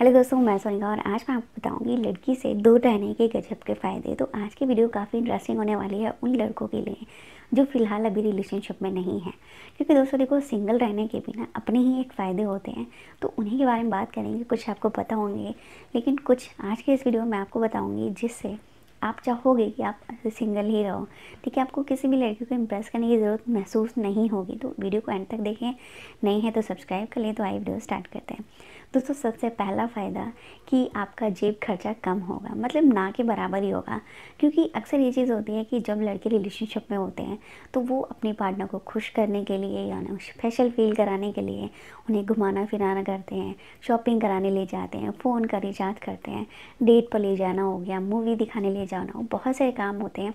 hello दोस्तों मैं सोनिका और आज मैं आपको बताऊंगी लड़की से दूर रहने के गजब के फ़ायदे तो आज की वीडियो काफ़ी इंटरेस्टिंग होने वाली है उन लड़कों के लिए जो फिलहाल अभी रिलेशनशिप में नहीं है क्योंकि दोस्तों देखो सिंगल रहने के बिना अपने ही एक फ़ायदे होते हैं तो उन्हीं के बारे में बात करेंगे कुछ आपको पता होंगे लेकिन कुछ आज के इस वीडियो में आपको बताऊँगी जिससे आप चाहोगे कि आप सिंगल ही रहो ठीक है आपको किसी भी लड़की को इम्प्रेस करने की ज़रूरत महसूस नहीं होगी तो वीडियो को एंड तक देखें नहीं है तो सब्सक्राइब कर लें तो आई वीडियो स्टार्ट करते हैं दोस्तों सबसे पहला फ़ायदा कि आपका जेब खर्चा कम होगा मतलब ना के बराबर ही होगा क्योंकि अक्सर ये चीज़ होती है कि जब लड़के रिलेशनशिप में होते हैं तो वो अपने पार्टनर को खुश करने के लिए या उन्हें स्पेशल फील कराने के लिए उन्हें घुमाना फिराना करते हैं शॉपिंग कराने ले जाते हैं फ़ोन का रिचार्ज करते हैं डेट पर ले जाना हो गया मूवी दिखाने ले जाना हो बहुत सारे काम होते हैं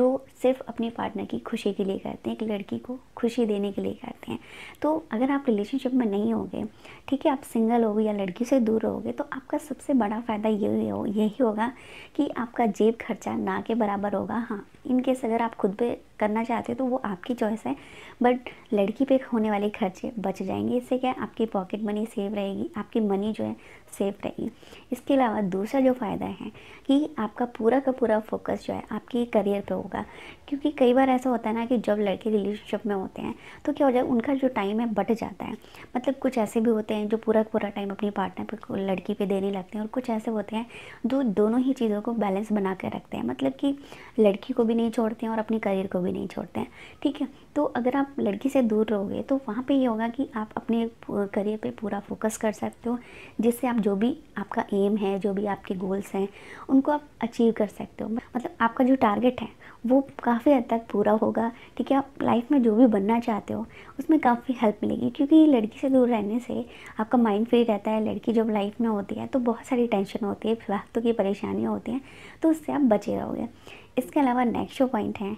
जो सिर्फ अपने पार्टनर की खुशी के लिए करते हैं एक लड़की को खुशी देने के लिए करते हैं तो अगर आप रिलेशनशिप में नहीं होंगे ठीक है आप सिंगल हो रहोगे या लड़की से दूर रहोगे तो आपका सबसे बड़ा फ़ायदा यही हो यही होगा कि आपका जेब खर्चा ना के बराबर होगा हाँ इनकेस अगर आप खुद पे करना चाहते हो तो वो आपकी चॉइस है बट लड़की पे होने वाले खर्चे बच जाएंगे इससे क्या आपकी पॉकेट मनी सेव रहेगी आपकी मनी जो है सेफ रहेगी इसके अलावा दूसरा जो फ़ायदा है कि आपका पूरा का पूरा फोकस जो है आपकी करियर पे होगा क्योंकि कई बार ऐसा होता है ना कि जब लड़के रिलेशनशिप में होते हैं तो क्या हो जाए उनका जो टाइम है बट जाता है मतलब कुछ ऐसे भी होते हैं जो पूरा पूरा टाइम टाइम अपनी पार्टनर पर लड़की पे देने लगते हैं और कुछ ऐसे होते हैं जो दोनों ही चीज़ों को बैलेंस बना कर रखते हैं मतलब कि लड़की को भी नहीं छोड़ते हैं और अपनी करियर को भी नहीं छोड़ते हैं ठीक है तो अगर आप लड़की से दूर रहोगे तो वहाँ पर ये होगा कि आप अपने करियर पर पूरा फोकस कर सकते हो जिससे आप जो भी आपका एम है जो भी आपके गोल्स हैं उनको आप अचीव कर सकते हो मतलब आपका जो टारगेट है वो काफ़ी हद तक पूरा होगा ठीक है आप लाइफ में जो भी बनना चाहते हो उसमें काफ़ी हेल्प मिलेगी क्योंकि लड़की से दूर रहने से आपका माइंड फ्री रहता है लड़की जब लाइफ में होती है तो बहुत सारी टेंशन होती है फालतू की परेशानियाँ होती हैं तो उससे आप बचे रहोगे इसके अलावा नेक्स्ट जो पॉइंट है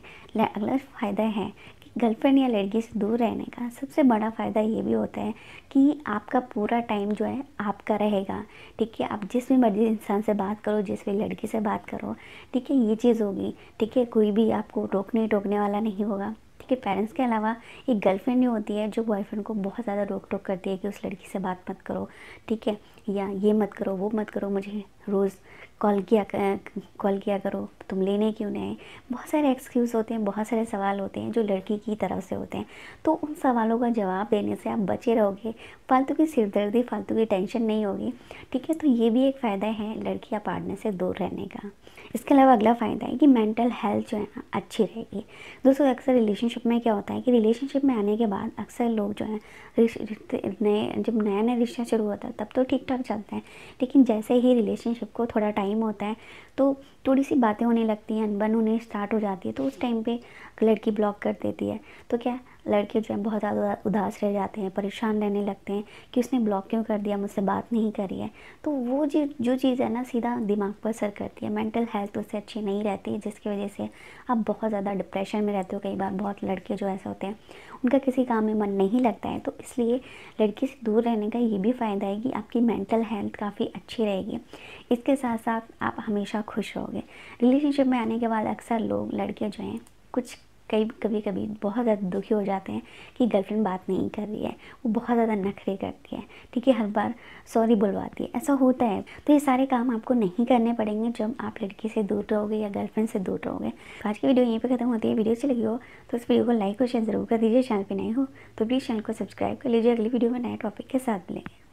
अगला फ़ायदा है कि गर्लफ्रेंड या लड़की से दूर रहने का सबसे बड़ा फ़ायदा ये भी होता है कि आपका पूरा टाइम जो है आपका रहेगा ठीक है आप जिस भी मर्जी इंसान से बात करो जिस भी लड़की से बात करो ठीक है ये चीज़ होगी ठीक है कोई भी आपको रोकने टोकने वाला नहीं होगा के पेरेंट्स के अलावा एक गर्लफ्रेंड भी होती है जो बॉयफ्रेंड को बहुत ज़्यादा रोक टोक करती है कि उस लड़की से बात मत करो ठीक है या ये मत करो वो मत करो मुझे रोज़ कॉल किया कॉल किया करो तुम लेने क्यों नहीं आए बहुत सारे एक्सक्यूज़ होते हैं बहुत सारे सवाल होते हैं जो लड़की की तरफ से होते हैं तो उन सवालों का जवाब देने से आप बचे रहोगे फालतू की सिरदर्दी फालतू की टेंशन नहीं होगी ठीक है तो ये भी एक फ़ायदा है लड़कियाँ पार्टनर से दूर रहने का इसके अलावा अगला फ़ायदा है कि मेंटल हेल्थ जो है ना अच्छी रहेगी दोस्तों अक्सर रिलेशनशिप में क्या होता है कि रिलेशनशिप में आने के बाद अक्सर लोग जो है रिश्ते नए जब नया नया रिश्ता शुरू होता है तब तो ठीक ठाक चलता है लेकिन जैसे ही रिलेशन सबको थोड़ा टाइम होता है तो थोड़ी सी बातें होने लगती हैं अनबन होने स्टार्ट हो जाती है तो उस टाइम पे लड़की ब्लॉक कर देती है तो क्या लड़के जो हैं बहुत ज़्यादा उदास रह जाते हैं परेशान रहने लगते हैं कि उसने ब्लॉक क्यों कर दिया मुझसे बात नहीं करी है तो वो जी जो चीज़ है ना सीधा दिमाग पर असर करती है मेंटल हेल्थ उससे अच्छी नहीं रहती जिसकी वजह से आप बहुत ज़्यादा डिप्रेशन में रहते हो कई बार बहुत लड़के जो ऐसे होते हैं उनका किसी काम में मन नहीं लगता है तो इसलिए लड़की से दूर रहने का ये भी फ़ायदा है कि आपकी मेंटल हेल्थ काफ़ी अच्छी रहेगी इसके साथ साथ आप हमेशा खुश रहोगे रिलेशनशिप में आने के बाद अक्सर लोग लड़के जो हैं कुछ कई कभी कभी बहुत ज़्यादा दुखी हो जाते हैं कि गर्लफ्रेंड बात नहीं कर रही है वो बहुत ज़्यादा नखरे करती है ठीक है हर बार सॉरी बुलवाती है ऐसा होता है तो ये सारे काम आपको नहीं करने पड़ेंगे जब आप लड़की से दूर रहोगे या गर्लफ्रेंड से दूर रहोगे तो आज की वीडियो यहीं पर खत्म होती है वीडियो अच्छी लगी हो तो इस वीडियो को लाइक और शेयर जरूर कर दीजिए चैनल पर नहीं हो तो प्लीज़ चैनल को सब्सक्राइब कर लीजिए अगली वीडियो में नए टॉपिक के साथ मिलेंगे